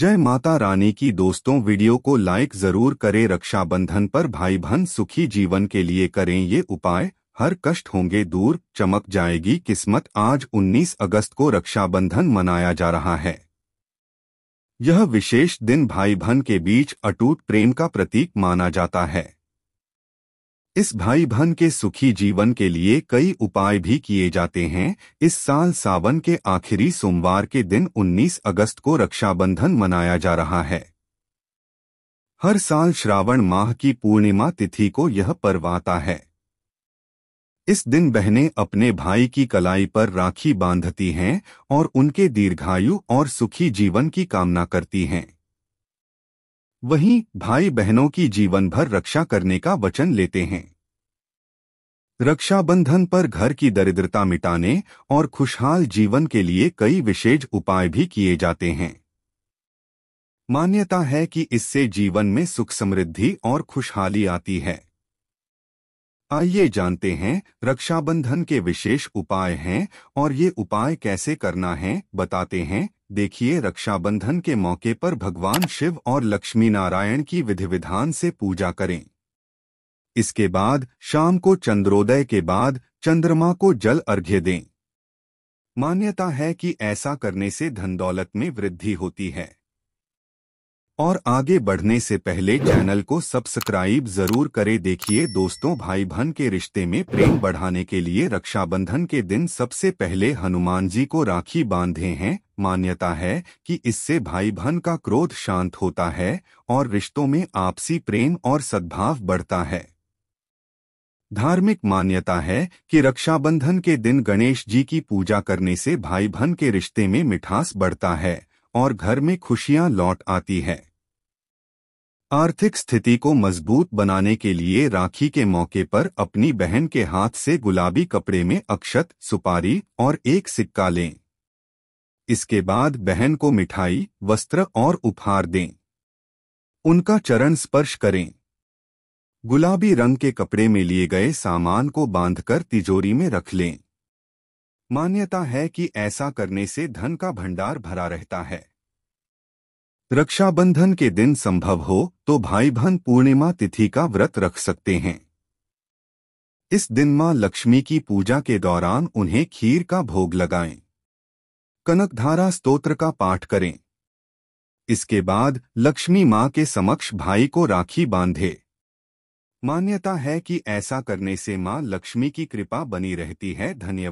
जय माता रानी की दोस्तों वीडियो को लाइक जरूर करें रक्षाबंधन पर भाई बहन सुखी जीवन के लिए करें ये उपाय हर कष्ट होंगे दूर चमक जाएगी किस्मत आज 19 अगस्त को रक्षाबंधन मनाया जा रहा है यह विशेष दिन भाई बहन के बीच अटूट प्रेम का प्रतीक माना जाता है इस भाई बहन के सुखी जीवन के लिए कई उपाय भी किए जाते हैं इस साल सावन के आखिरी सोमवार के दिन 19 अगस्त को रक्षाबंधन मनाया जा रहा है हर साल श्रावण माह की पूर्णिमा तिथि को यह पर्व आता है इस दिन बहनें अपने भाई की कलाई पर राखी बांधती हैं और उनके दीर्घायु और सुखी जीवन की कामना करती हैं वहीं भाई बहनों की जीवन भर रक्षा करने का वचन लेते हैं रक्षाबंधन पर घर की दरिद्रता मिटाने और खुशहाल जीवन के लिए कई विशेष उपाय भी किए जाते हैं मान्यता है कि इससे जीवन में सुख समृद्धि और खुशहाली आती है आइए जानते हैं रक्षाबंधन के विशेष उपाय हैं और ये उपाय कैसे करना है बताते हैं देखिए रक्षाबंधन के मौके पर भगवान शिव और लक्ष्मी नारायण की विधि विधान से पूजा करें इसके बाद शाम को चंद्रोदय के बाद चंद्रमा को जल अर्घ्य दें मान्यता है कि ऐसा करने से धन दौलत में वृद्धि होती है और आगे बढ़ने से पहले चैनल को सब्सक्राइब जरूर करें देखिए दोस्तों भाई बहन के रिश्ते में प्रेम बढ़ाने के लिए रक्षाबंधन के दिन सबसे पहले हनुमान जी को राखी बांधे हैं मान्यता है कि इससे भाई बहन का क्रोध शांत होता है और रिश्तों में आपसी प्रेम और सद्भाव बढ़ता है धार्मिक मान्यता है कि रक्षाबंधन के दिन गणेश जी की पूजा करने से भाई बहन के रिश्ते में मिठास बढ़ता है और घर में खुशियां लौट आती है आर्थिक स्थिति को मजबूत बनाने के लिए राखी के मौके पर अपनी बहन के हाथ से गुलाबी कपड़े में अक्षत सुपारी और एक सिक्का लें इसके बाद बहन को मिठाई वस्त्र और उपहार दें उनका चरण स्पर्श करें गुलाबी रंग के कपड़े में लिए गए सामान को बांधकर तिजोरी में रख लें मान्यता है कि ऐसा करने से धन का भंडार भरा रहता है रक्षाबंधन के दिन संभव हो तो भाई बहन पूर्णिमा तिथि का व्रत रख सकते हैं इस दिन मां लक्ष्मी की पूजा के दौरान उन्हें खीर का भोग लगाएं कनकधारा स्तोत्र का पाठ करें इसके बाद लक्ष्मी माँ के समक्ष भाई को राखी बांधे मान्यता है कि ऐसा करने से माँ लक्ष्मी की कृपा बनी रहती है धन्यवाद